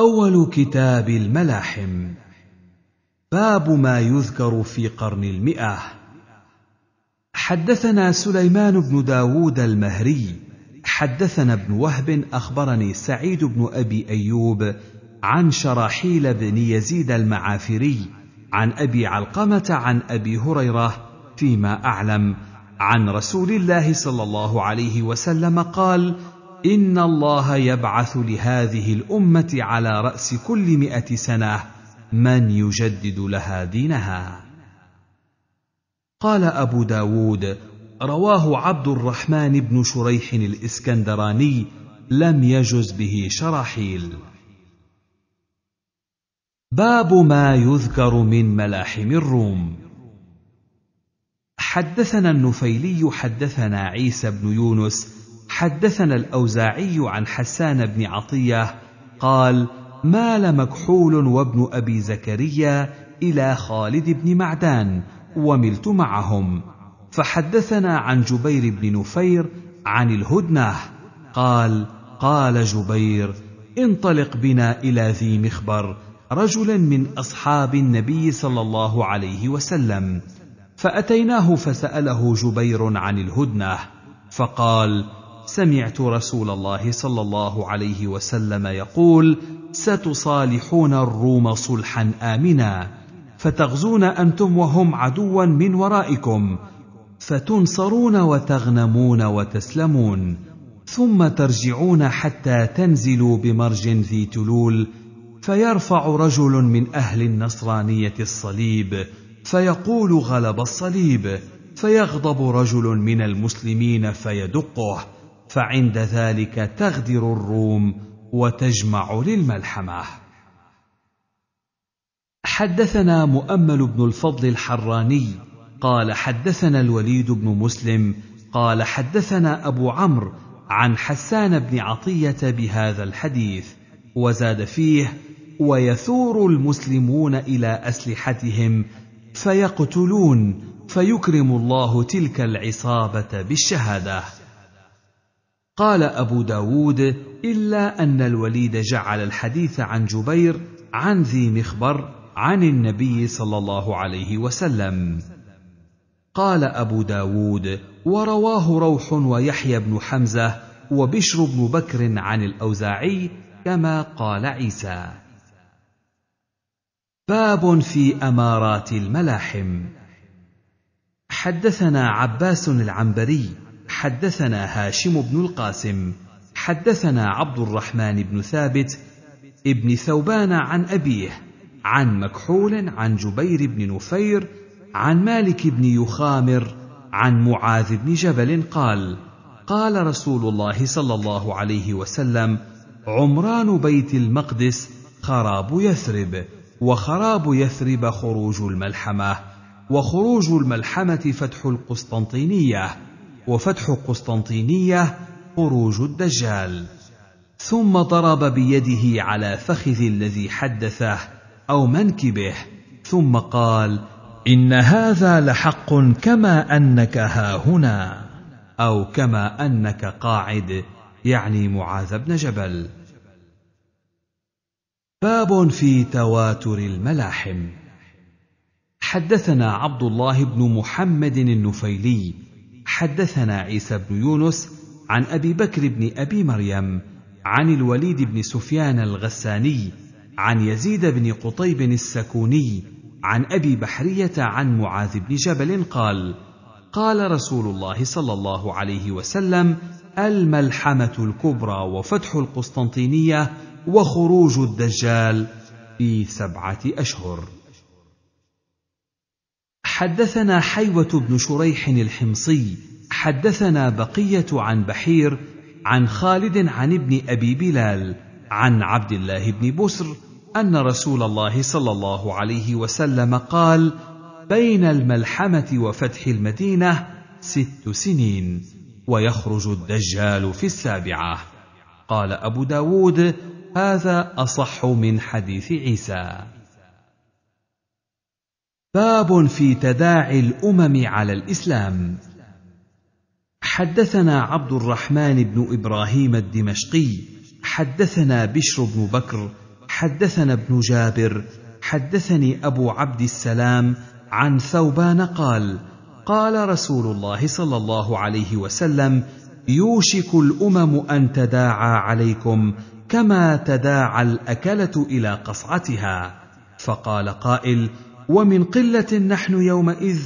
أول كتاب الملاحم باب ما يذكر في قرن المئة حدثنا سليمان بن داود المهري حدثنا ابن وهب أخبرني سعيد بن أبي أيوب عن شراحيل بن يزيد المعافري عن أبي علقمة عن أبي هريرة فيما أعلم عن رسول الله صلى الله عليه وسلم قال: ان الله يبعث لهذه الامه على راس كل مائه سنه من يجدد لها دينها قال ابو داود رواه عبد الرحمن بن شريح الاسكندراني لم يجز به شراحيل باب ما يذكر من ملاحم الروم حدثنا النفيلي حدثنا عيسى بن يونس حدثنا الاوزاعي عن حسان بن عطيه قال مال مكحول وابن ابي زكريا الى خالد بن معدان وملت معهم فحدثنا عن جبير بن نفير عن الهدنه قال قال جبير انطلق بنا الى ذي مخبر رجلا من اصحاب النبي صلى الله عليه وسلم فاتيناه فساله جبير عن الهدنه فقال سمعت رسول الله صلى الله عليه وسلم يقول ستصالحون الروم صلحا امنا فتغزون انتم وهم عدوا من ورائكم فتنصرون وتغنمون وتسلمون ثم ترجعون حتى تنزلوا بمرج ذي تلول فيرفع رجل من اهل النصرانيه الصليب فيقول غلب الصليب فيغضب رجل من المسلمين فيدقه فعند ذلك تغدر الروم وتجمع للملحمه حدثنا مؤمل بن الفضل الحراني قال حدثنا الوليد بن مسلم قال حدثنا ابو عمرو عن حسان بن عطيه بهذا الحديث وزاد فيه ويثور المسلمون الى اسلحتهم فيقتلون فيكرم الله تلك العصابه بالشهاده قال أبو داود إلا أن الوليد جعل الحديث عن جبير عن ذي مخبر عن النبي صلى الله عليه وسلم قال أبو داود ورواه روح ويحيى بن حمزة وبشر بن بكر عن الأوزاعي كما قال عيسى باب في أمارات الملاحم حدثنا عباس العنبري حدثنا هاشم بن القاسم حدثنا عبد الرحمن بن ثابت ابن ثوبان عن أبيه عن مكحول عن جبير بن نفير عن مالك بن يخامر عن معاذ بن جبل قال قال رسول الله صلى الله عليه وسلم عمران بيت المقدس خراب يثرب وخراب يثرب خروج الملحمه وخروج الملحمه فتح القسطنطينيه وفتح قسطنطينيه خروج الدجال ثم ضرب بيده على فخذ الذي حدثه او منكبه ثم قال ان هذا لحق كما انك ها هنا او كما انك قاعد يعني معاذ بن جبل باب في تواتر الملاحم حدثنا عبد الله بن محمد النفيلي حدثنا عيسى بن يونس عن ابي بكر بن ابي مريم عن الوليد بن سفيان الغساني عن يزيد بن قطيب السكوني عن ابي بحريه عن معاذ بن جبل قال قال رسول الله صلى الله عليه وسلم الملحمه الكبرى وفتح القسطنطينيه وخروج الدجال في سبعه اشهر حدثنا حيوه بن شريح الحمصي حدثنا بقيه عن بحير عن خالد عن ابن ابي بلال عن عبد الله بن بسر ان رسول الله صلى الله عليه وسلم قال بين الملحمه وفتح المدينه ست سنين ويخرج الدجال في السابعه قال ابو داود هذا اصح من حديث عيسى باب في تداعي الامم على الاسلام حدثنا عبد الرحمن بن ابراهيم الدمشقي حدثنا بشر بن بكر حدثنا ابن جابر حدثني ابو عبد السلام عن ثوبان قال قال رسول الله صلى الله عليه وسلم يوشك الامم ان تداعى عليكم كما تداعى الاكله الى قصعتها فقال قائل ومن قله نحن يومئذ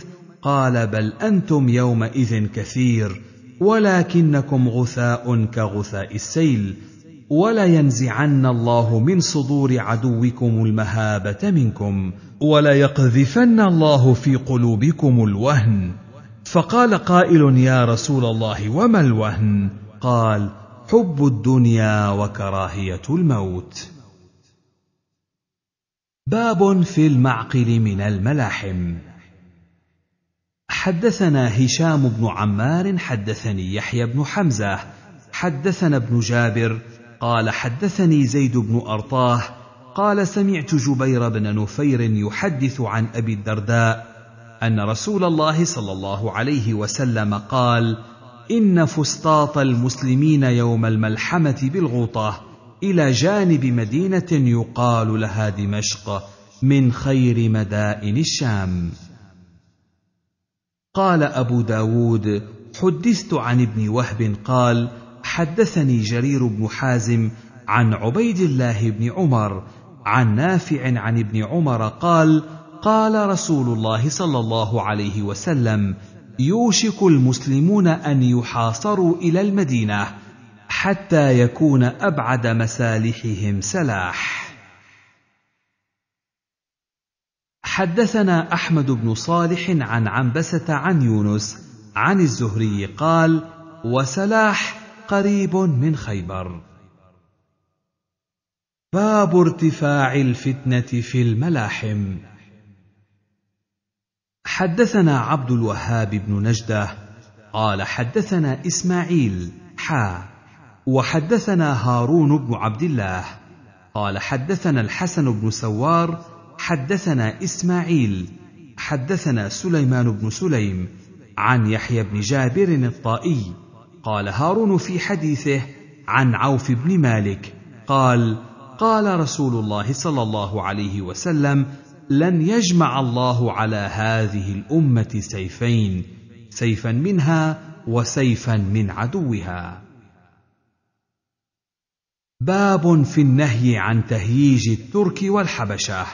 قال بل انتم يومئذ كثير ولكنكم غثاء كغثاء السيل ولينزعن الله من صدور عدوكم المهابه منكم وليقذفن الله في قلوبكم الوهن فقال قائل يا رسول الله وما الوهن قال حب الدنيا وكراهيه الموت باب في المعقل من الملاحم حدثنا هشام بن عمار حدثني يحيى بن حمزه حدثنا ابن جابر قال حدثني زيد بن ارطاه قال سمعت جبير بن نفير يحدث عن ابي الدرداء ان رسول الله صلى الله عليه وسلم قال ان فسطاط المسلمين يوم الملحمه بالغوطه الى جانب مدينه يقال لها دمشق من خير مدائن الشام قال ابو داود حدثت عن ابن وهب قال حدثني جرير بن حازم عن عبيد الله بن عمر عن نافع عن ابن عمر قال قال رسول الله صلى الله عليه وسلم يوشك المسلمون ان يحاصروا الى المدينه حتى يكون ابعد مسالحهم سلاح حدثنا احمد بن صالح عن عنبسه عن يونس عن الزهري قال وسلاح قريب من خيبر باب ارتفاع الفتنه في الملاحم حدثنا عبد الوهاب بن نجده قال حدثنا اسماعيل حا وحدثنا هارون بن عبد الله قال حدثنا الحسن بن سوار حدثنا اسماعيل حدثنا سليمان بن سليم عن يحيى بن جابر الطائي قال هارون في حديثه عن عوف بن مالك قال قال رسول الله صلى الله عليه وسلم لن يجمع الله على هذه الامه سيفين سيفا منها وسيفا من عدوها باب في النهي عن تهييج الترك والحبشه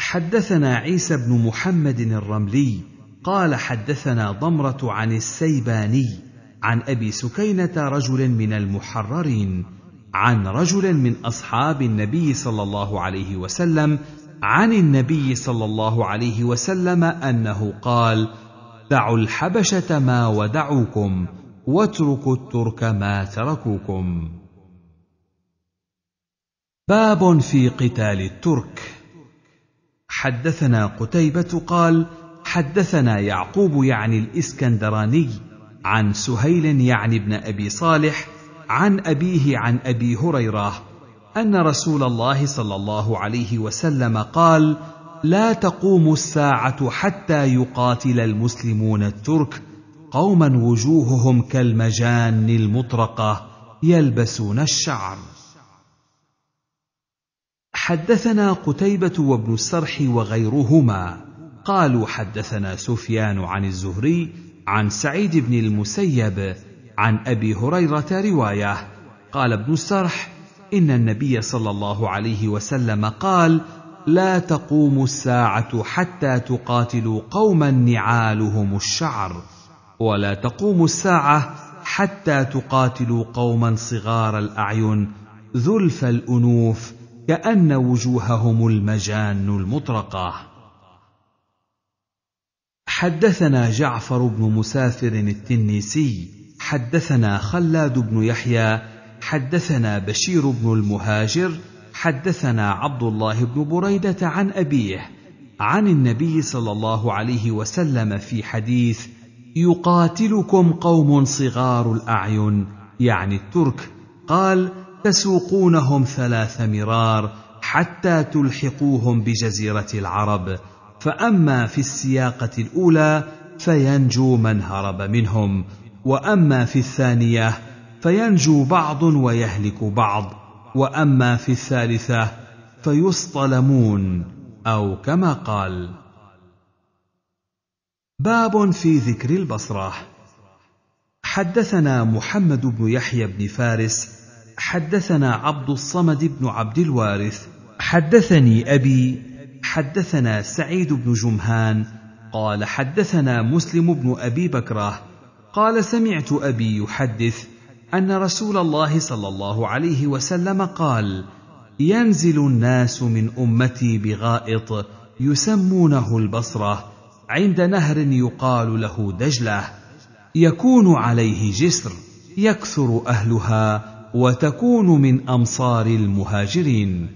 حدثنا عيسى بن محمد الرملي قال حدثنا ضمره عن السيباني عن ابي سكينه رجل من المحررين عن رجل من اصحاب النبي صلى الله عليه وسلم عن النبي صلى الله عليه وسلم انه قال دعوا الحبشه ما ودعوكم واتركوا الترك ما تركوكم باب في قتال الترك حدثنا قتيبه قال حدثنا يعقوب يعني الاسكندراني عن سهيل يعني ابن ابي صالح عن ابيه عن ابي هريره ان رسول الله صلى الله عليه وسلم قال لا تقوم الساعه حتى يقاتل المسلمون الترك قوما وجوههم كالمجان المطرقه يلبسون الشعر حدثنا قتيبه وابن السرح وغيرهما قالوا حدثنا سفيان عن الزهري عن سعيد بن المسيب عن ابي هريره روايه قال ابن السرح ان النبي صلى الله عليه وسلم قال لا تقوم الساعه حتى تقاتلوا قوما نعالهم الشعر ولا تقوم الساعه حتى تقاتلوا قوما صغار الاعين ذلف الانوف كان وجوههم المجان المطرقه حدثنا جعفر بن مسافر التنيسي حدثنا خلاد بن يحيى حدثنا بشير بن المهاجر حدثنا عبد الله بن بريده عن ابيه عن النبي صلى الله عليه وسلم في حديث يقاتلكم قوم صغار الاعين يعني الترك قال تسوقونهم ثلاث مرار حتى تلحقوهم بجزيره العرب فاما في السياقه الاولى فينجو من هرب منهم واما في الثانيه فينجو بعض ويهلك بعض واما في الثالثه فيصطلمون او كما قال باب في ذكر البصره حدثنا محمد بن يحيى بن فارس حدثنا عبد الصمد بن عبد الوارث حدثني ابي حدثنا سعيد بن جمهان قال حدثنا مسلم بن ابي بكره قال سمعت ابي يحدث ان رسول الله صلى الله عليه وسلم قال ينزل الناس من امتي بغائط يسمونه البصره عند نهر يقال له دجله يكون عليه جسر يكثر اهلها وتكون من امصار المهاجرين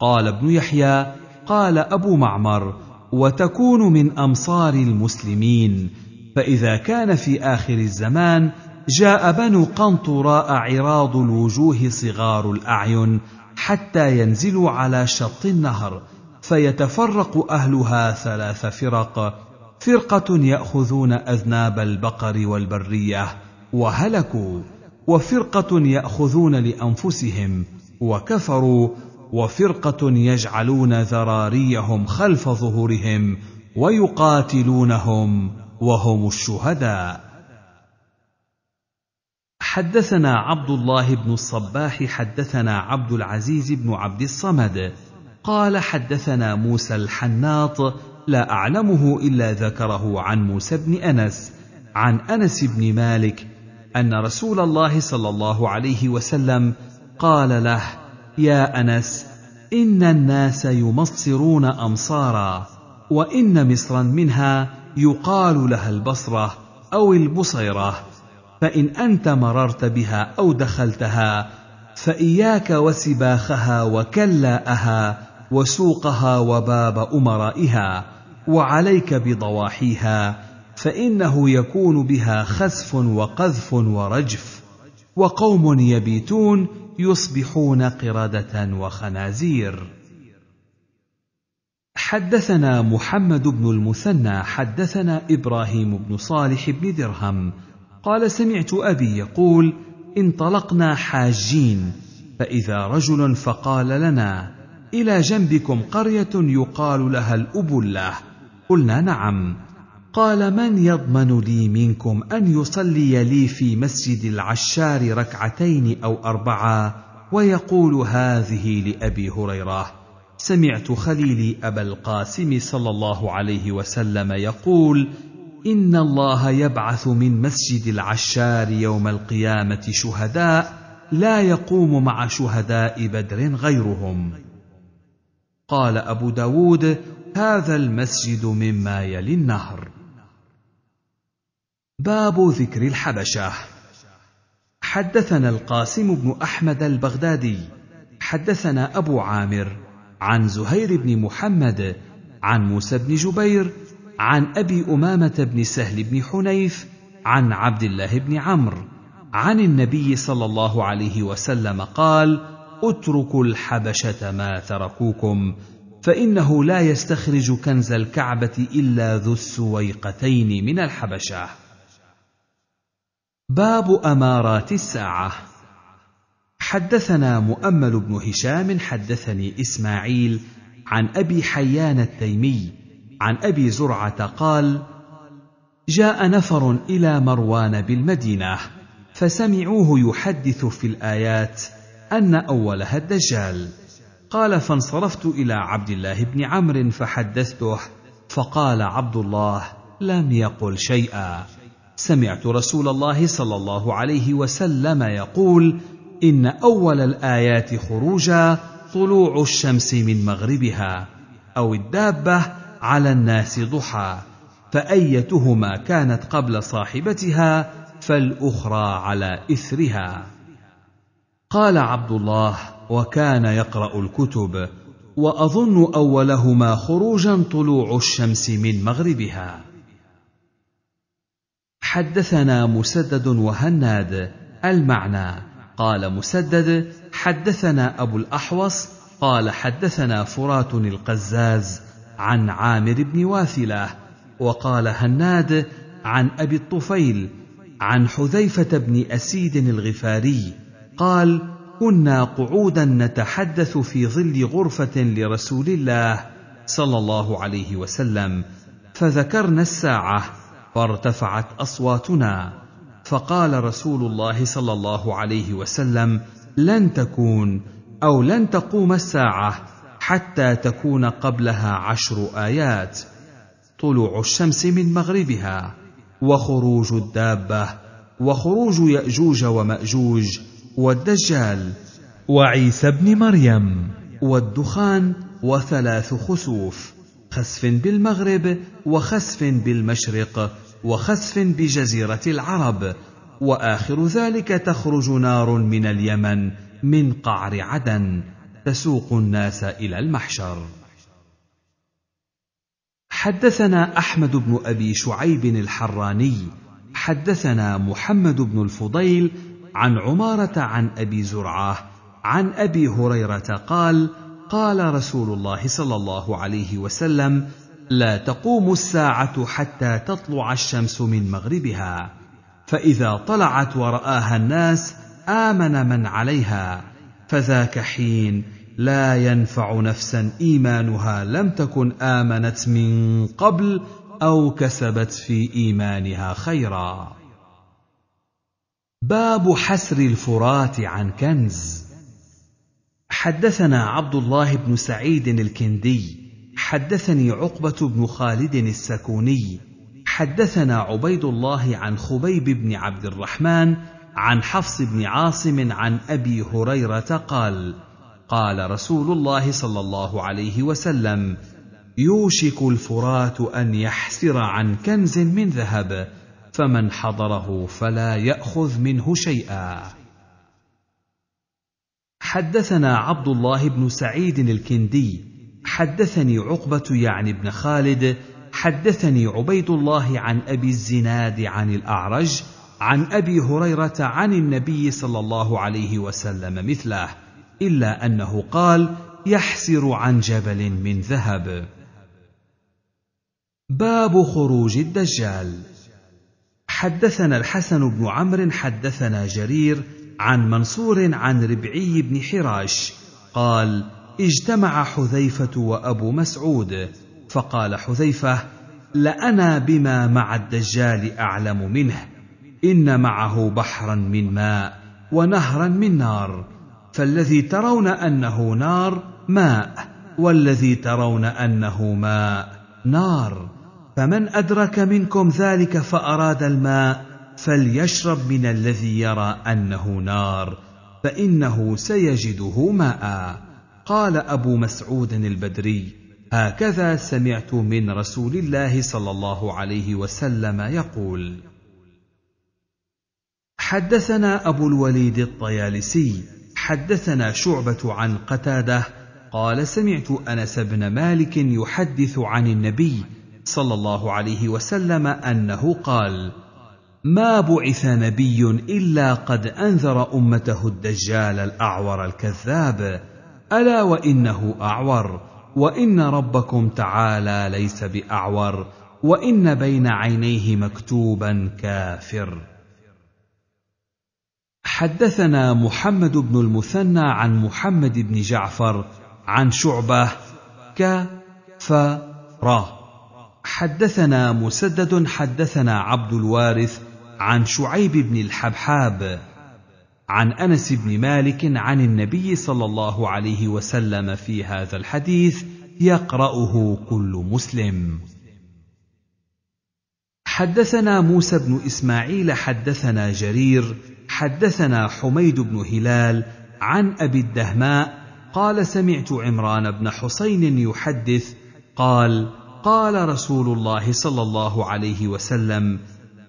قال ابن يحيى قال ابو معمر وتكون من امصار المسلمين فاذا كان في اخر الزمان جاء بنو قنطراء عراض الوجوه صغار الاعين حتى ينزلوا على شط النهر فيتفرق اهلها ثلاث فرق فرقه ياخذون اذناب البقر والبريه وهلكوا وفرقه ياخذون لانفسهم وكفروا وفرقه يجعلون ذراريهم خلف ظهورهم ويقاتلونهم وهم الشهداء حدثنا عبد الله بن الصباح حدثنا عبد العزيز بن عبد الصمد قال حدثنا موسى الحناط لا اعلمه الا ذكره عن موسى بن انس عن انس بن مالك ان رسول الله صلى الله عليه وسلم قال له يا انس ان الناس يمصرون امصارا وان مصرا منها يقال لها البصره او البصيره فان انت مررت بها او دخلتها فاياك وسباخها وكلاءها وسوقها وباب امرائها وعليك بضواحيها فانه يكون بها خسف وقذف ورجف وقوم يبيتون يصبحون قرده وخنازير حدثنا محمد بن المثنى حدثنا ابراهيم بن صالح بن درهم قال سمعت ابي يقول انطلقنا حاجين فاذا رجل فقال لنا الى جنبكم قريه يقال لها الابله قلنا نعم قال من يضمن لي منكم ان يصلي لي في مسجد العشار ركعتين او اربعه ويقول هذه لابي هريره سمعت خليلي ابا القاسم صلى الله عليه وسلم يقول ان الله يبعث من مسجد العشار يوم القيامه شهداء لا يقوم مع شهداء بدر غيرهم قال أبو داود هذا المسجد مما يلي النهر باب ذكر الحبشة حدثنا القاسم بن أحمد البغدادي حدثنا أبو عامر عن زهير بن محمد عن موسى بن جبير عن أبي أمامة بن سهل بن حنيف عن عبد الله بن عمرو عن النبي صلى الله عليه وسلم قال اتركوا الحبشه ما تركوكم فانه لا يستخرج كنز الكعبه الا ذو السويقتين من الحبشه باب امارات الساعه حدثنا مؤمل بن هشام حدثني اسماعيل عن ابي حيان التيمي عن ابي زرعه قال جاء نفر الى مروان بالمدينه فسمعوه يحدث في الايات ان اولها الدجال قال فانصرفت الى عبد الله بن عمرو فحدثته فقال عبد الله لم يقل شيئا سمعت رسول الله صلى الله عليه وسلم يقول ان اول الايات خروجا طلوع الشمس من مغربها او الدابه على الناس ضحى فايتهما كانت قبل صاحبتها فالاخرى على اثرها قال عبد الله وكان يقرا الكتب واظن اولهما خروجا طلوع الشمس من مغربها حدثنا مسدد وهناد المعنى قال مسدد حدثنا ابو الاحوص قال حدثنا فرات القزاز عن عامر بن واثله وقال هناد عن ابي الطفيل عن حذيفه بن اسيد الغفاري قال كنا قعودا نتحدث في ظل غرفه لرسول الله صلى الله عليه وسلم فذكرنا الساعه فارتفعت اصواتنا فقال رسول الله صلى الله عليه وسلم لن تكون او لن تقوم الساعه حتى تكون قبلها عشر ايات طلوع الشمس من مغربها وخروج الدابه وخروج ياجوج وماجوج والدجال وعيسى بن مريم والدخان وثلاث خسوف خسف بالمغرب وخسف بالمشرق وخسف بجزيره العرب واخر ذلك تخرج نار من اليمن من قعر عدن تسوق الناس الى المحشر حدثنا احمد بن ابي شعيب الحراني حدثنا محمد بن الفضيل عن عماره عن ابي زرعه عن ابي هريره قال قال رسول الله صلى الله عليه وسلم لا تقوم الساعه حتى تطلع الشمس من مغربها فاذا طلعت وراها الناس امن من عليها فذاك حين لا ينفع نفسا ايمانها لم تكن امنت من قبل او كسبت في ايمانها خيرا باب حسر الفرات عن كنز حدثنا عبد الله بن سعيد الكندي حدثني عقبه بن خالد السكوني حدثنا عبيد الله عن خبيب بن عبد الرحمن عن حفص بن عاصم عن ابي هريره قال قال رسول الله صلى الله عليه وسلم يوشك الفرات ان يحسر عن كنز من ذهب فمن حضره فلا ياخذ منه شيئا حدثنا عبد الله بن سعيد الكندي حدثني عقبه يعني بن خالد حدثني عبيد الله عن ابي الزناد عن الاعرج عن ابي هريره عن النبي صلى الله عليه وسلم مثله الا انه قال يحسر عن جبل من ذهب باب خروج الدجال حدثنا الحسن بن عمرو حدثنا جرير عن منصور عن ربعي بن حراش قال اجتمع حذيفه وابو مسعود فقال حذيفه لانا بما مع الدجال اعلم منه ان معه بحرا من ماء ونهرا من نار فالذي ترون انه نار ماء والذي ترون انه ماء نار فمن أدرك منكم ذلك فأراد الماء فليشرب من الذي يرى أنه نار فإنه سيجده ماء قال أبو مسعود البدري هكذا سمعت من رسول الله صلى الله عليه وسلم يقول حدثنا أبو الوليد الطيالسي حدثنا شعبة عن قتاده قال سمعت أنس بن مالك يحدث عن النبي صلى الله عليه وسلم انه قال ما بعث نبي الا قد انذر امته الدجال الاعور الكذاب الا وانه اعور وان ربكم تعالى ليس باعور وان بين عينيه مكتوبا كافر حدثنا محمد بن المثنى عن محمد بن جعفر عن شعبه ك ف راه حدثنا مسدد حدثنا عبد الوارث عن شعيب بن الحبحاب عن انس بن مالك عن النبي صلى الله عليه وسلم في هذا الحديث يقراه كل مسلم حدثنا موسى بن اسماعيل حدثنا جرير حدثنا حميد بن هلال عن ابي الدهماء قال سمعت عمران بن حسين يحدث قال قال رسول الله صلى الله عليه وسلم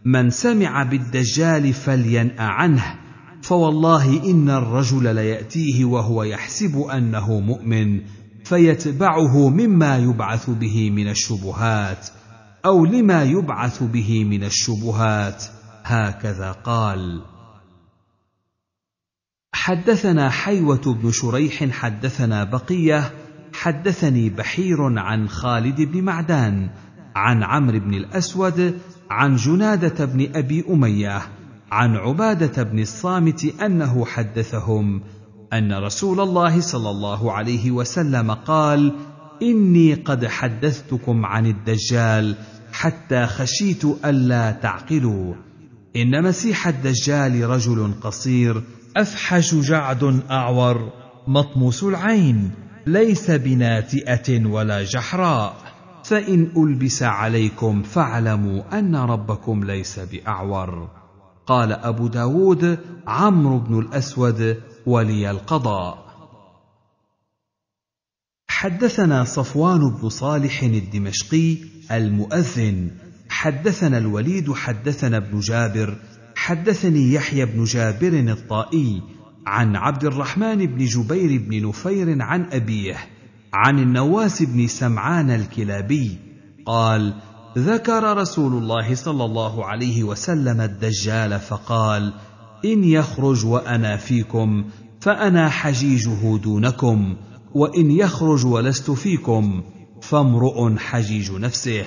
من سمع بالدجال فلينا عنه فوالله ان الرجل لياتيه وهو يحسب انه مؤمن فيتبعه مما يبعث به من الشبهات او لما يبعث به من الشبهات هكذا قال حدثنا حيوه بن شريح حدثنا بقيه حدثني بحير عن خالد بن معدان عن عمرو بن الاسود عن جناده بن ابي اميه عن عباده بن الصامت انه حدثهم ان رسول الله صلى الله عليه وسلم قال اني قد حدثتكم عن الدجال حتى خشيت الا تعقلوا ان مسيح الدجال رجل قصير افحش جعد اعور مطموس العين ليس بناتئه ولا جحراء فان البس عليكم فاعلموا ان ربكم ليس باعور قال ابو داود عمرو بن الاسود ولي القضاء حدثنا صفوان بن صالح الدمشقي المؤذن حدثنا الوليد حدثنا ابن جابر حدثني يحيى بن جابر الطائي عن عبد الرحمن بن جبير بن نفير عن أبيه عن النواس بن سمعان الكلابي قال ذكر رسول الله صلى الله عليه وسلم الدجال فقال ان يخرج وانا فيكم فانا حجيجه دونكم وان يخرج ولست فيكم فامرؤ حجيج نفسه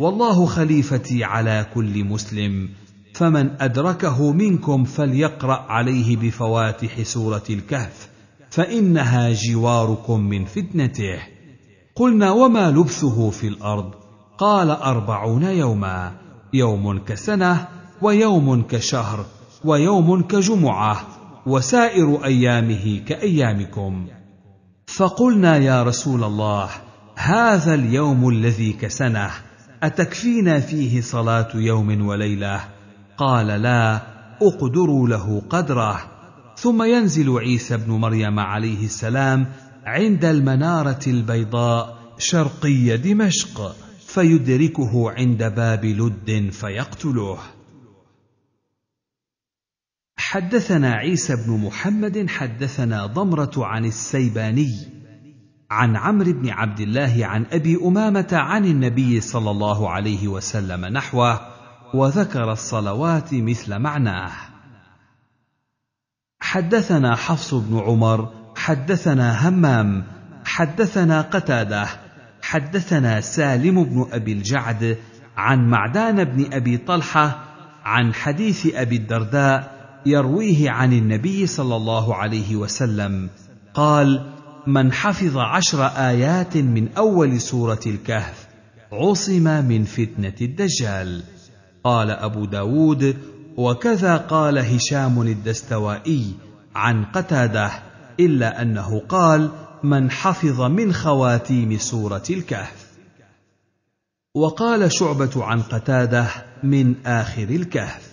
والله خليفتي على كل مسلم فمن أدركه منكم فليقرأ عليه بفواتح سورة الكهف فإنها جواركم من فتنته قلنا وما لبثه في الأرض قال أربعون يوما يوم كسنة ويوم كشهر ويوم كجمعة وسائر أيامه كأيامكم فقلنا يا رسول الله هذا اليوم الذي كسنه أتكفينا فيه صلاة يوم وليلة قال لا اقدروا له قدره ثم ينزل عيسى بن مريم عليه السلام عند المناره البيضاء شرقي دمشق فيدركه عند باب لد فيقتله حدثنا عيسى بن محمد حدثنا ضمره عن السيباني عن عمرو بن عبد الله عن ابي امامه عن النبي صلى الله عليه وسلم نحوه وذكر الصلوات مثل معناه حدثنا حفص بن عمر حدثنا همام حدثنا قتاده حدثنا سالم بن ابي الجعد عن معدان بن ابي طلحه عن حديث ابي الدرداء يرويه عن النبي صلى الله عليه وسلم قال من حفظ عشر ايات من اول سوره الكهف عصم من فتنه الدجال قال أبو داود وكذا قال هشام الدستوائي عن قتاده إلا أنه قال من حفظ من خواتيم سورة الكهف وقال شعبة عن قتاده من آخر الكهف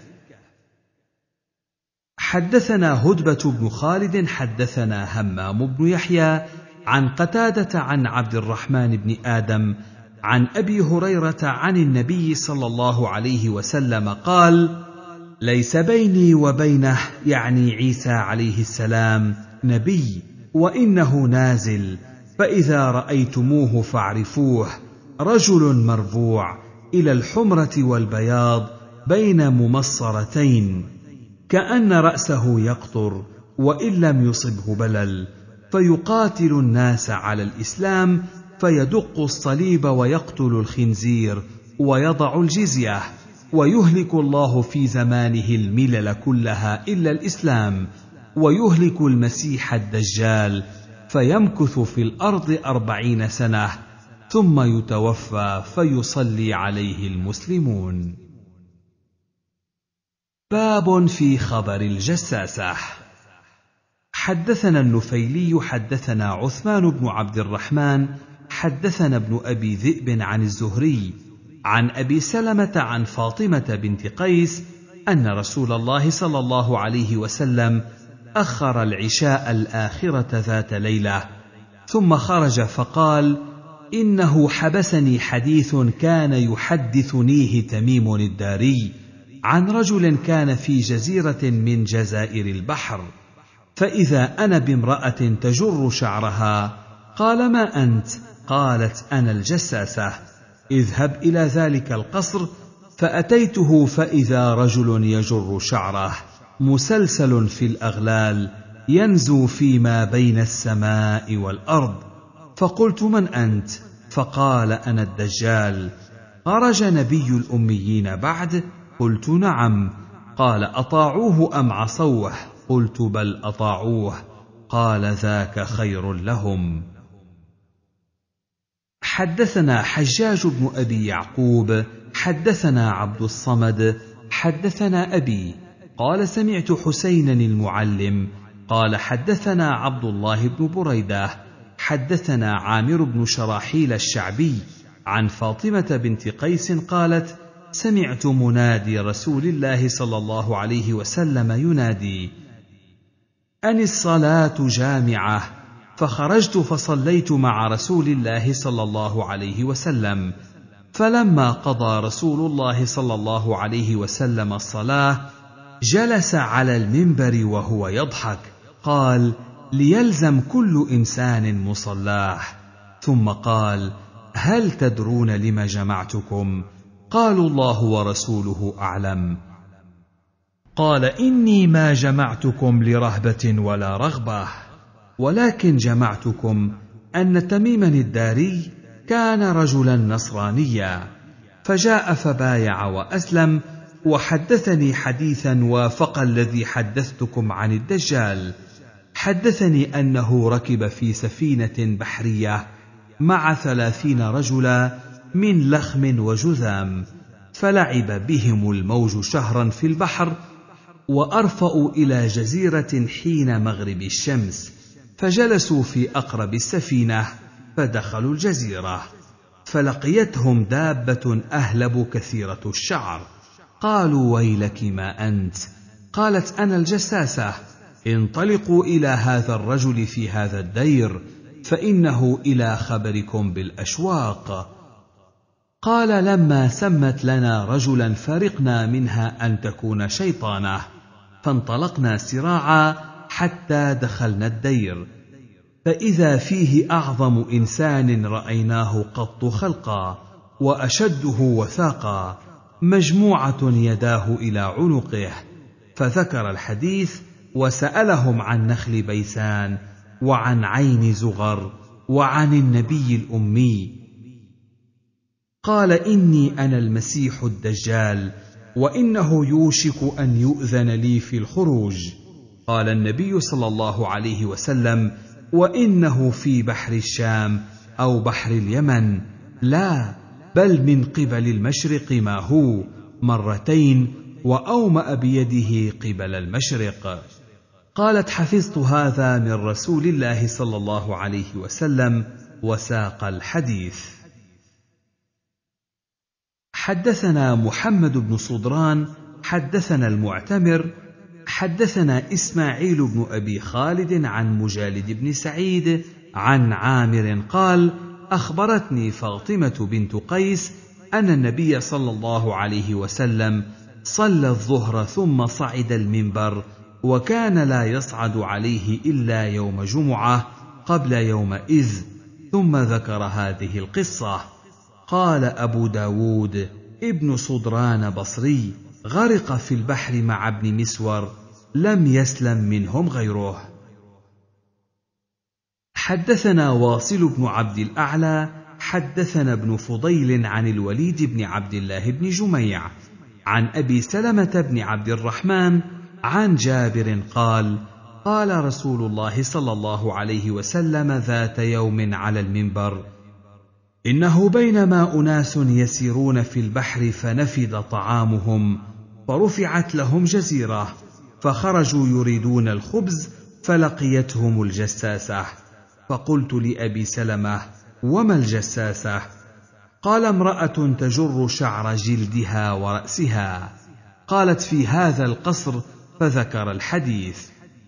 حدثنا هدبة بن خالد حدثنا همام بن يحيى عن قتادة عن عبد الرحمن بن آدم عن ابي هريره عن النبي صلى الله عليه وسلم قال ليس بيني وبينه يعني عيسى عليه السلام نبي وانه نازل فاذا رايتموه فاعرفوه رجل مربوع الى الحمره والبياض بين ممصرتين كان راسه يقطر وان لم يصبه بلل فيقاتل الناس على الاسلام فيدق الصليب ويقتل الخنزير ويضع الجزيه ويهلك الله في زمانه الملل كلها الا الاسلام ويهلك المسيح الدجال فيمكث في الارض اربعين سنه ثم يتوفى فيصلي عليه المسلمون باب في خبر الجساسه حدثنا النفيلي حدثنا عثمان بن عبد الرحمن حدثنا ابن ابي ذئب عن الزهري عن ابي سلمه عن فاطمه بنت قيس ان رسول الله صلى الله عليه وسلم اخر العشاء الاخره ذات ليله ثم خرج فقال انه حبسني حديث كان يحدثنيه تميم الداري عن رجل كان في جزيره من جزائر البحر فاذا انا بامراه تجر شعرها قال ما انت قالت انا الجساسه اذهب الى ذلك القصر فاتيته فاذا رجل يجر شعره مسلسل في الاغلال ينزو فيما بين السماء والارض فقلت من انت فقال انا الدجال خرج نبي الاميين بعد قلت نعم قال اطاعوه ام عصوه قلت بل اطاعوه قال ذاك خير لهم حدثنا حجاج بن ابي يعقوب حدثنا عبد الصمد حدثنا ابي قال سمعت حسينا المعلم قال حدثنا عبد الله بن بريده حدثنا عامر بن شراحيل الشعبي عن فاطمه بنت قيس قالت سمعت منادي رسول الله صلى الله عليه وسلم ينادي ان الصلاه جامعه فخرجت فصليت مع رسول الله صلى الله عليه وسلم فلما قضى رسول الله صلى الله عليه وسلم الصلاه جلس على المنبر وهو يضحك قال ليلزم كل انسان مصلاه ثم قال هل تدرون لم جمعتكم قالوا الله ورسوله اعلم قال اني ما جمعتكم لرهبه ولا رغبه ولكن جمعتكم ان تميما الداري كان رجلا نصرانيا فجاء فبايع واسلم وحدثني حديثا وافق الذي حدثتكم عن الدجال حدثني انه ركب في سفينه بحريه مع ثلاثين رجلا من لخم وجذام فلعب بهم الموج شهرا في البحر وارفاوا الى جزيره حين مغرب الشمس فجلسوا في اقرب السفينه فدخلوا الجزيره فلقيتهم دابه اهلب كثيره الشعر قالوا ويلك ما انت قالت انا الجساسه انطلقوا الى هذا الرجل في هذا الدير فانه الى خبركم بالاشواق قال لما سمت لنا رجلا فرقنا منها ان تكون شيطانه فانطلقنا سراعا حتى دخلنا الدير فاذا فيه اعظم انسان رايناه قط خلقا واشده وثاقا مجموعه يداه الى عنقه فذكر الحديث وسالهم عن نخل بيسان وعن عين زغر وعن النبي الامي قال اني انا المسيح الدجال وانه يوشك ان يؤذن لي في الخروج قال النبي صلى الله عليه وسلم وانه في بحر الشام او بحر اليمن لا بل من قبل المشرق ما هو مرتين واوما بيده قبل المشرق قالت حفظت هذا من رسول الله صلى الله عليه وسلم وساق الحديث حدثنا محمد بن صدران حدثنا المعتمر حدثنا اسماعيل بن ابي خالد عن مجالد بن سعيد عن عامر قال اخبرتني فاطمه بنت قيس ان النبي صلى الله عليه وسلم صلى الظهر ثم صعد المنبر وكان لا يصعد عليه الا يوم جمعه قبل يومئذ ثم ذكر هذه القصه قال ابو داود ابن صدران بصري غرق في البحر مع ابن مسور لم يسلم منهم غيره حدثنا واصل بن عبد الاعلى حدثنا ابن فضيل عن الوليد بن عبد الله بن جميع عن ابي سلمه بن عبد الرحمن عن جابر قال قال رسول الله صلى الله عليه وسلم ذات يوم على المنبر انه بينما اناس يسيرون في البحر فنفد طعامهم فرفعت لهم جزيره فخرجوا يريدون الخبز فلقيتهم الجساسه فقلت لابي سلمه وما الجساسه قال امراه تجر شعر جلدها وراسها قالت في هذا القصر فذكر الحديث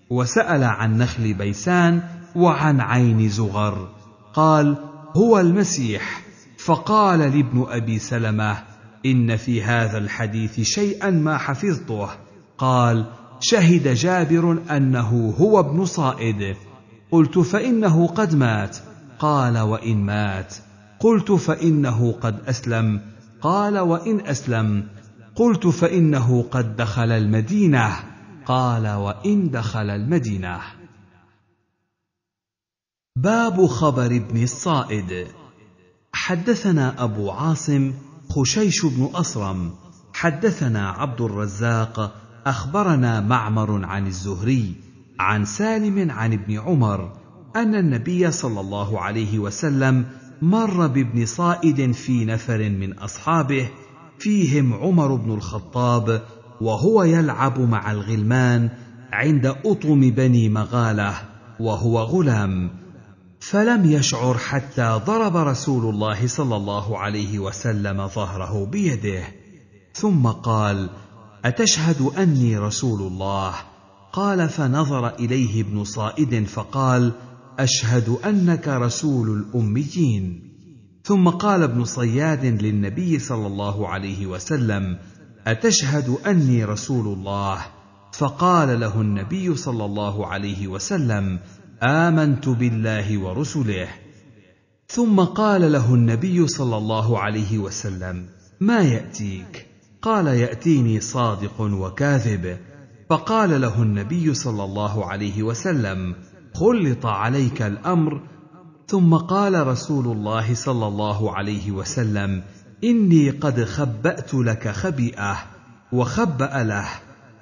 وسال عن نخل بيسان وعن عين زغر قال هو المسيح فقال لابن ابي سلمه ان في هذا الحديث شيئا ما حفظته قال شهد جابر انه هو ابن صائد قلت فانه قد مات قال وان مات قلت فانه قد اسلم قال وان اسلم قلت فانه قد دخل المدينه قال وان دخل المدينه باب خبر ابن الصائد حدثنا ابو عاصم خشيش بن اصرم حدثنا عبد الرزاق اخبرنا معمر عن الزهري عن سالم عن ابن عمر ان النبي صلى الله عليه وسلم مر بابن صائد في نفر من اصحابه فيهم عمر بن الخطاب وهو يلعب مع الغلمان عند اطم بني مغاله وهو غلام فلم يشعر حتى ضرب رسول الله صلى الله عليه وسلم ظهره بيده ثم قال اتشهد اني رسول الله قال فنظر اليه ابن صائد فقال اشهد انك رسول الاميين ثم قال ابن صياد للنبي صلى الله عليه وسلم اتشهد اني رسول الله فقال له النبي صلى الله عليه وسلم امنت بالله ورسله ثم قال له النبي صلى الله عليه وسلم ما ياتيك قال ياتيني صادق وكاذب فقال له النبي صلى الله عليه وسلم خلط عليك الامر ثم قال رسول الله صلى الله عليه وسلم اني قد خبات لك خبيئه وخبا له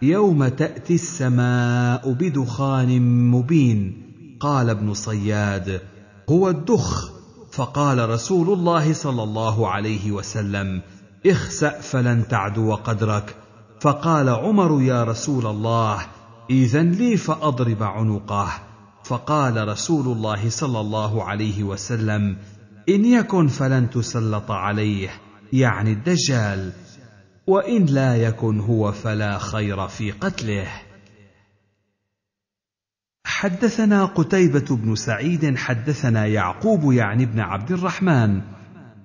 يوم تاتي السماء بدخان مبين قال ابن صياد هو الدخ فقال رسول الله صلى الله عليه وسلم اخسأ فلن تعدو قدرك فقال عمر يا رسول الله إذا لي فأضرب عنقه فقال رسول الله صلى الله عليه وسلم إن يكن فلن تسلط عليه يعني الدجال وإن لا يكن هو فلا خير في قتله حدثنا قتيبة بن سعيد حدثنا يعقوب يعني بن عبد الرحمن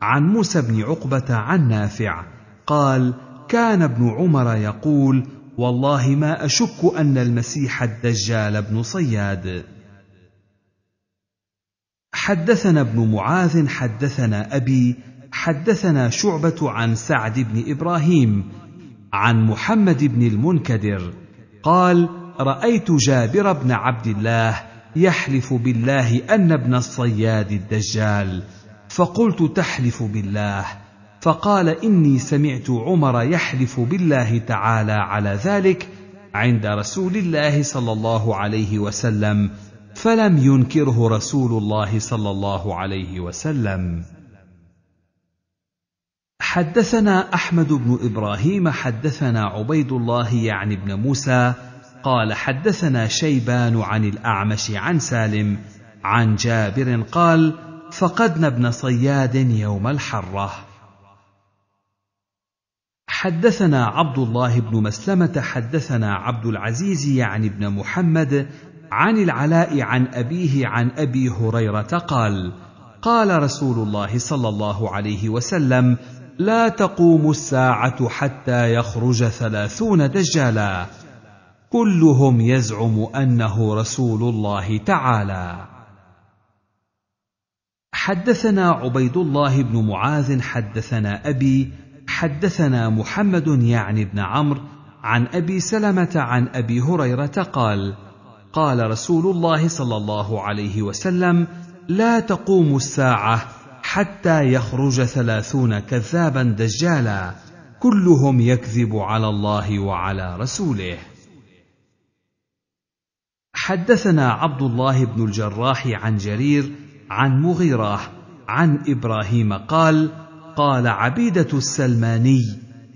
عن موسى بن عقبه عن نافع قال كان ابن عمر يقول والله ما اشك ان المسيح الدجال ابن صياد حدثنا ابن معاذ حدثنا ابي حدثنا شعبه عن سعد بن ابراهيم عن محمد بن المنكدر قال رايت جابر بن عبد الله يحلف بالله ان ابن الصياد الدجال فقلت تحلف بالله فقال اني سمعت عمر يحلف بالله تعالى على ذلك عند رسول الله صلى الله عليه وسلم فلم ينكره رسول الله صلى الله عليه وسلم حدثنا احمد بن ابراهيم حدثنا عبيد الله يعني بن موسى قال حدثنا شيبان عن الاعمش عن سالم عن جابر قال فقدنا ابن صياد يوم الحره حدثنا عبد الله بن مسلمه حدثنا عبد العزيز يعني بن محمد عن العلاء عن ابيه عن ابي هريره قال قال رسول الله صلى الله عليه وسلم لا تقوم الساعه حتى يخرج ثلاثون دجالا كلهم يزعم انه رسول الله تعالى حدثنا عبيد الله بن معاذ حدثنا ابي حدثنا محمد يعني بن عمرو عن ابي سلمه عن ابي هريره قال قال رسول الله صلى الله عليه وسلم لا تقوم الساعه حتى يخرج ثلاثون كذابا دجالا كلهم يكذب على الله وعلى رسوله حدثنا عبد الله بن الجراح عن جرير عن مغيرة عن إبراهيم قال قال عبيدة السلماني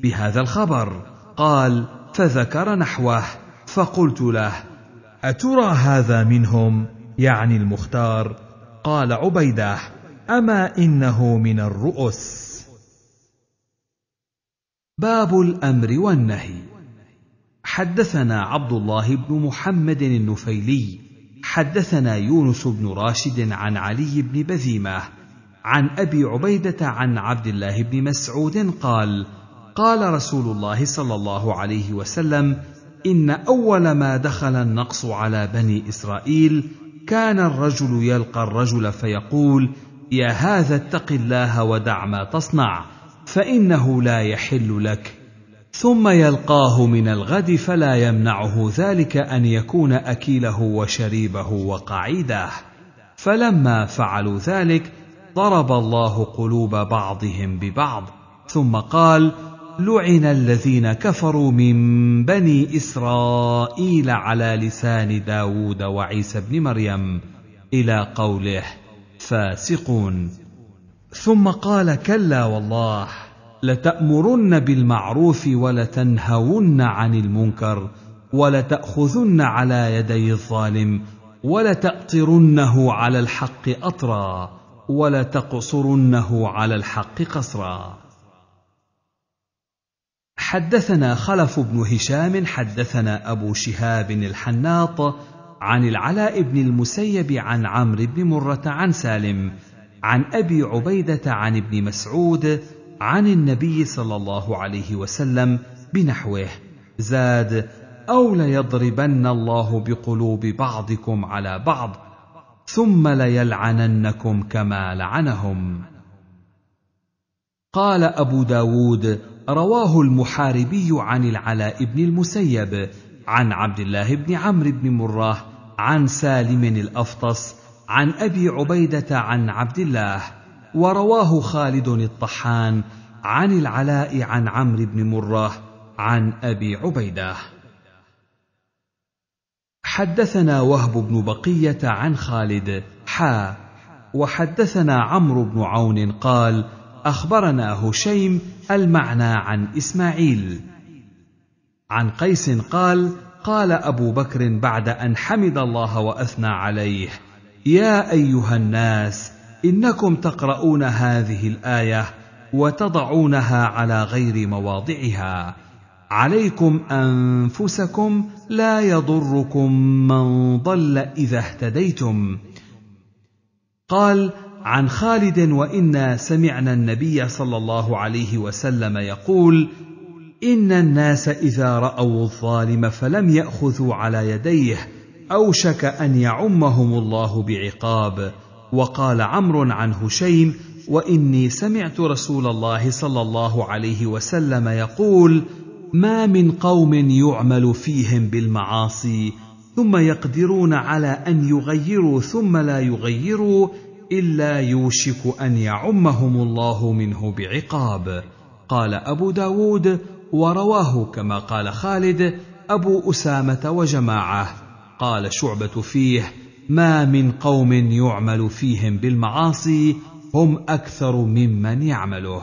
بهذا الخبر قال فذكر نحوه فقلت له أترى هذا منهم يعني المختار قال عبيده اما انه من الرؤس باب الامر والنهي حدثنا عبد الله بن محمد النفيلي حدثنا يونس بن راشد عن علي بن بذيمه عن ابي عبيده عن عبد الله بن مسعود قال قال رسول الله صلى الله عليه وسلم ان اول ما دخل النقص على بني اسرائيل كان الرجل يلقى الرجل فيقول يا هذا اتق الله ودع ما تصنع فانه لا يحل لك ثم يلقاه من الغد فلا يمنعه ذلك ان يكون اكيله وشريبه وقعيده فلما فعلوا ذلك ضرب الله قلوب بعضهم ببعض ثم قال لعن الذين كفروا من بني اسرائيل على لسان داود وعيسى بن مريم الى قوله فاسقون ثم قال كلا والله لتامرن بالمعروف ولتنهون عن المنكر ولتاخذن على يدي الظالم ولتاطرنه على الحق اطرا ولتقصرنه على الحق قصرا حدثنا خلف بن هشام حدثنا ابو شهاب الحناط عن العلاء بن المسيب عن عمرو بن مره عن سالم عن ابي عبيده عن ابن مسعود عن النبي صلى الله عليه وسلم بنحوه زاد او ليضربن الله بقلوب بعضكم على بعض ثم ليلعننكم كما لعنهم قال ابو داود رواه المحاربي عن العلاء بن المسيب عن عبد الله بن عمرو بن مراه عن سالم الافطس عن ابي عبيده عن عبد الله ورواه خالد الطحان عن العلاء عن عمرو بن مره عن ابي عبيده حدثنا وهب بن بقيه عن خالد حا وحدثنا عمرو بن عون قال اخبرنا هشيم المعنى عن اسماعيل عن قيس قال قال ابو بكر بعد ان حمد الله واثنى عليه يا ايها الناس انكم تقرؤون هذه الايه وتضعونها على غير مواضعها عليكم انفسكم لا يضركم من ضل اذا اهتديتم قال عن خالد وانا سمعنا النبي صلى الله عليه وسلم يقول ان الناس اذا راوا الظالم فلم ياخذوا على يديه اوشك ان يعمهم الله بعقاب وقال عمرو عن هشيم واني سمعت رسول الله صلى الله عليه وسلم يقول ما من قوم يعمل فيهم بالمعاصي ثم يقدرون على ان يغيروا ثم لا يغيروا الا يوشك ان يعمهم الله منه بعقاب قال ابو داود ورواه كما قال خالد ابو اسامه وجماعه قال شعبه فيه ما من قوم يعمل فيهم بالمعاصي هم اكثر ممن يعمله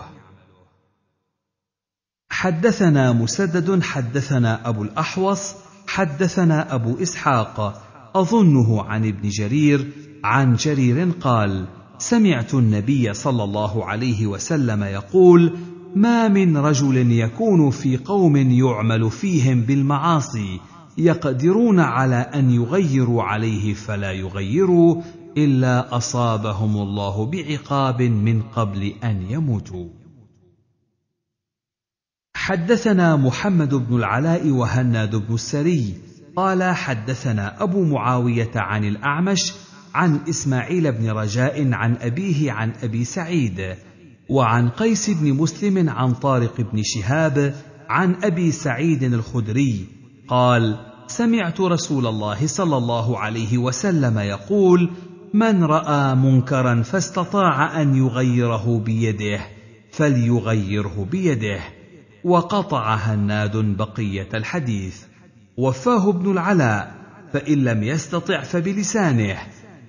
حدثنا مسدد حدثنا ابو الاحوص حدثنا ابو اسحاق اظنه عن ابن جرير عن جرير قال سمعت النبي صلى الله عليه وسلم يقول ما من رجل يكون في قوم يعمل فيهم بالمعاصي يقدرون على ان يغيروا عليه فلا يغيروا الا اصابهم الله بعقاب من قبل ان يموتوا حدثنا محمد بن العلاء وهناد بن السري قال حدثنا ابو معاويه عن الاعمش عن اسماعيل بن رجاء عن ابيه عن ابي سعيد وعن قيس بن مسلم عن طارق بن شهاب عن ابي سعيد الخدري قال سمعت رسول الله صلى الله عليه وسلم يقول من راى منكرا فاستطاع ان يغيره بيده فليغيره بيده وقطع هناد بقيه الحديث وفاه ابن العلاء فان لم يستطع فبلسانه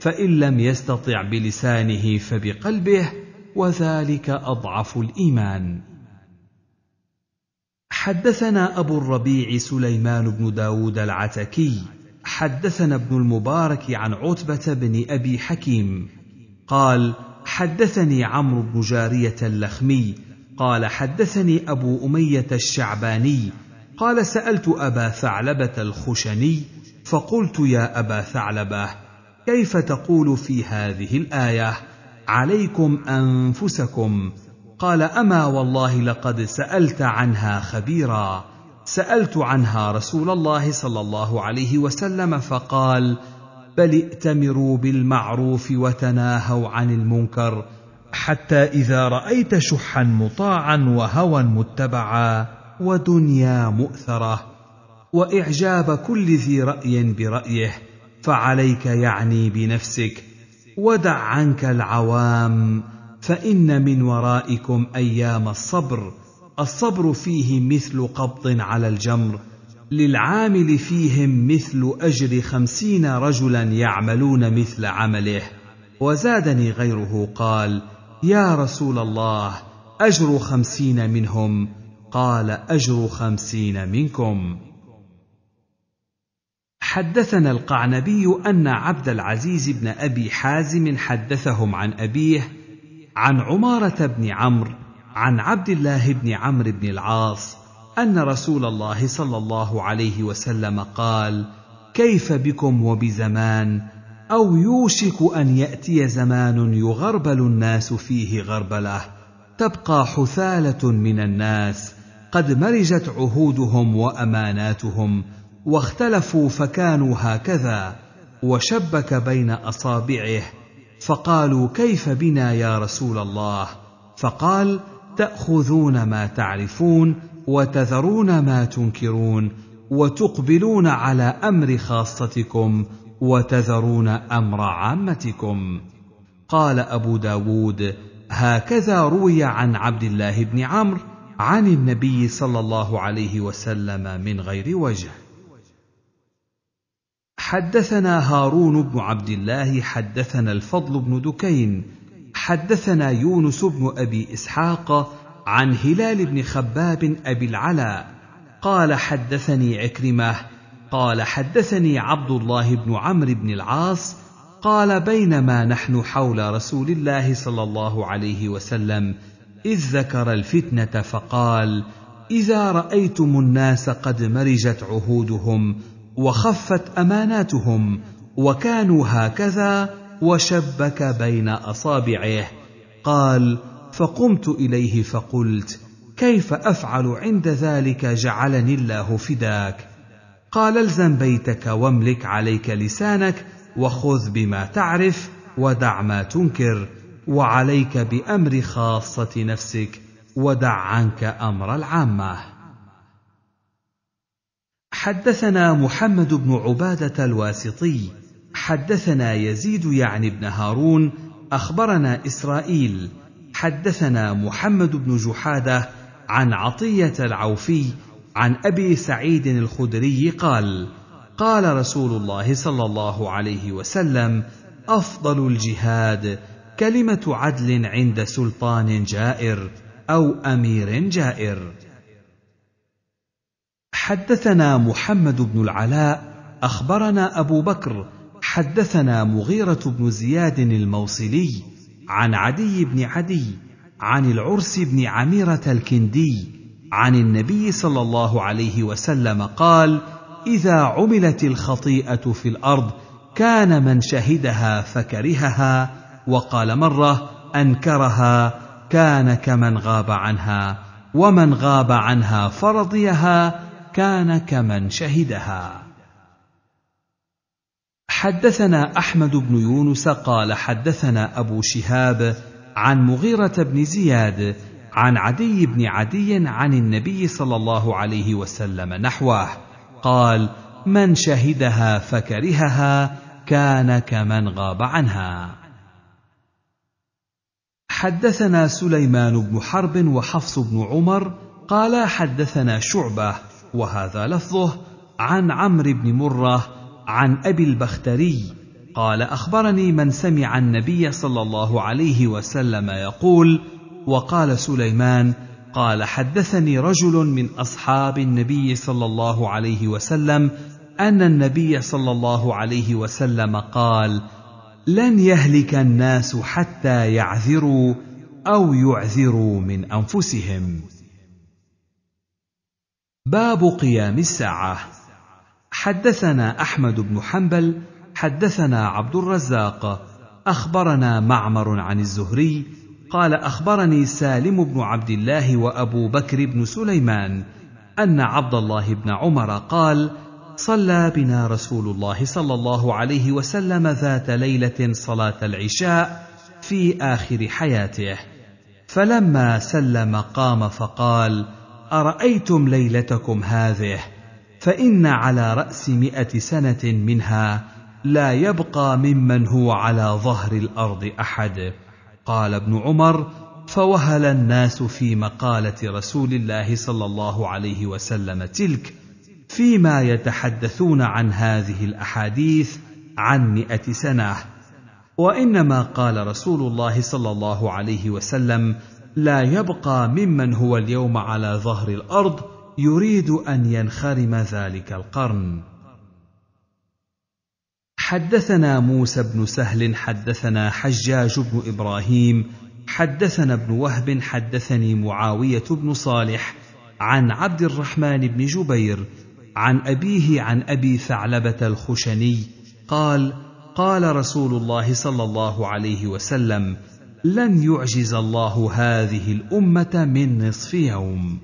فان لم يستطع بلسانه فبقلبه وذلك اضعف الايمان حدثنا أبو الربيع سليمان بن داود العتكي حدثنا ابن المبارك عن عتبة بن أبي حكيم قال حدثني عمرو بن جارية اللخمي قال حدثني أبو أمية الشعباني قال سألت أبا ثعلبة الخشني فقلت يا أبا ثعلبة كيف تقول في هذه الآية عليكم أنفسكم ؟ قال اما والله لقد سالت عنها خبيرا سالت عنها رسول الله صلى الله عليه وسلم فقال بل ائتمروا بالمعروف وتناهوا عن المنكر حتى اذا رايت شحا مطاعا وهوى متبعا ودنيا مؤثره واعجاب كل ذي راي برايه فعليك يعني بنفسك ودع عنك العوام فان من ورائكم ايام الصبر الصبر فيه مثل قبض على الجمر للعامل فيهم مثل اجر خمسين رجلا يعملون مثل عمله وزادني غيره قال يا رسول الله اجر خمسين منهم قال اجر خمسين منكم حدثنا القعنبي ان عبد العزيز بن ابي حازم حدثهم عن ابيه عن عماره بن عمرو عن عبد الله بن عمرو بن العاص ان رسول الله صلى الله عليه وسلم قال كيف بكم وبزمان او يوشك ان ياتي زمان يغربل الناس فيه غربله تبقى حثاله من الناس قد مرجت عهودهم واماناتهم واختلفوا فكانوا هكذا وشبك بين اصابعه فقالوا كيف بنا يا رسول الله فقال تاخذون ما تعرفون وتذرون ما تنكرون وتقبلون على امر خاصتكم وتذرون امر عامتكم قال ابو داود هكذا روي عن عبد الله بن عمرو عن النبي صلى الله عليه وسلم من غير وجه حدثنا هارون بن عبد الله حدثنا الفضل بن دكين حدثنا يونس بن ابي اسحاق عن هلال بن خباب ابي العلاء قال حدثني عكرمه قال حدثني عبد الله بن عمرو بن العاص قال بينما نحن حول رسول الله صلى الله عليه وسلم اذ ذكر الفتنه فقال اذا رايتم الناس قد مرجت عهودهم وخفت اماناتهم وكانوا هكذا وشبك بين اصابعه قال فقمت اليه فقلت كيف افعل عند ذلك جعلني الله فداك قال الزم بيتك واملك عليك لسانك وخذ بما تعرف ودع ما تنكر وعليك بامر خاصه نفسك ودع عنك امر العامه حدثنا محمد بن عباده الواسطي حدثنا يزيد يعني بن هارون اخبرنا اسرائيل حدثنا محمد بن جحاده عن عطيه العوفي عن ابي سعيد الخدري قال قال رسول الله صلى الله عليه وسلم افضل الجهاد كلمه عدل عند سلطان جائر او امير جائر حدثنا محمد بن العلاء اخبرنا ابو بكر حدثنا مغيره بن زياد الموصلي عن عدي بن عدي عن العرس بن عميره الكندي عن النبي صلى الله عليه وسلم قال اذا عملت الخطيئه في الارض كان من شهدها فكرهها وقال مره انكرها كان كمن غاب عنها ومن غاب عنها فرضيها كان كمن شهدها حدثنا احمد بن يونس قال حدثنا ابو شهاب عن مغيره بن زياد عن عدي بن عدي عن النبي صلى الله عليه وسلم نحوه قال من شهدها فكرهها كان كمن غاب عنها حدثنا سليمان بن حرب وحفص بن عمر قال حدثنا شعبه وهذا لفظه عن عمرو بن مره عن ابي البختري قال اخبرني من سمع النبي صلى الله عليه وسلم يقول وقال سليمان قال حدثني رجل من اصحاب النبي صلى الله عليه وسلم ان النبي صلى الله عليه وسلم قال لن يهلك الناس حتى يعذروا او يعذروا من انفسهم باب قيام الساعة حدثنا أحمد بن حنبل حدثنا عبد الرزاق أخبرنا معمر عن الزهري قال أخبرني سالم بن عبد الله وأبو بكر بن سليمان أن عبد الله بن عمر قال: صلى بنا رسول الله صلى الله عليه وسلم ذات ليلة صلاة العشاء في آخر حياته، فلما سلم قام فقال: ارايتم ليلتكم هذه فان على راس مئه سنه منها لا يبقى ممن هو على ظهر الارض احد قال ابن عمر فوهل الناس في مقاله رسول الله صلى الله عليه وسلم تلك فيما يتحدثون عن هذه الاحاديث عن مئه سنه وانما قال رسول الله صلى الله عليه وسلم لا يبقى ممن هو اليوم على ظهر الارض يريد ان ينخرم ذلك القرن حدثنا موسى بن سهل حدثنا حجاج بن ابراهيم حدثنا ابن وهب حدثني معاويه بن صالح عن عبد الرحمن بن جبير عن ابيه عن ابي ثعلبه الخشني قال قال رسول الله صلى الله عليه وسلم لن يعجز الله هذه الامه من نصف يوم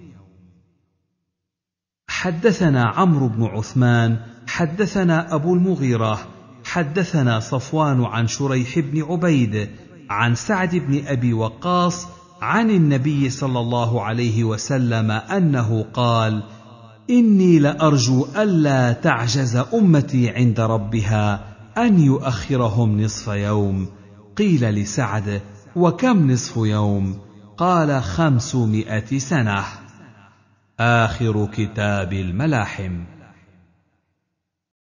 حدثنا عمرو بن عثمان حدثنا ابو المغيره حدثنا صفوان عن شريح بن عبيد عن سعد بن ابي وقاص عن النبي صلى الله عليه وسلم انه قال اني لارجو الا تعجز امتي عند ربها ان يؤخرهم نصف يوم قيل لسعد وكم نصف يوم قال خمسمائه سنه اخر كتاب الملاحم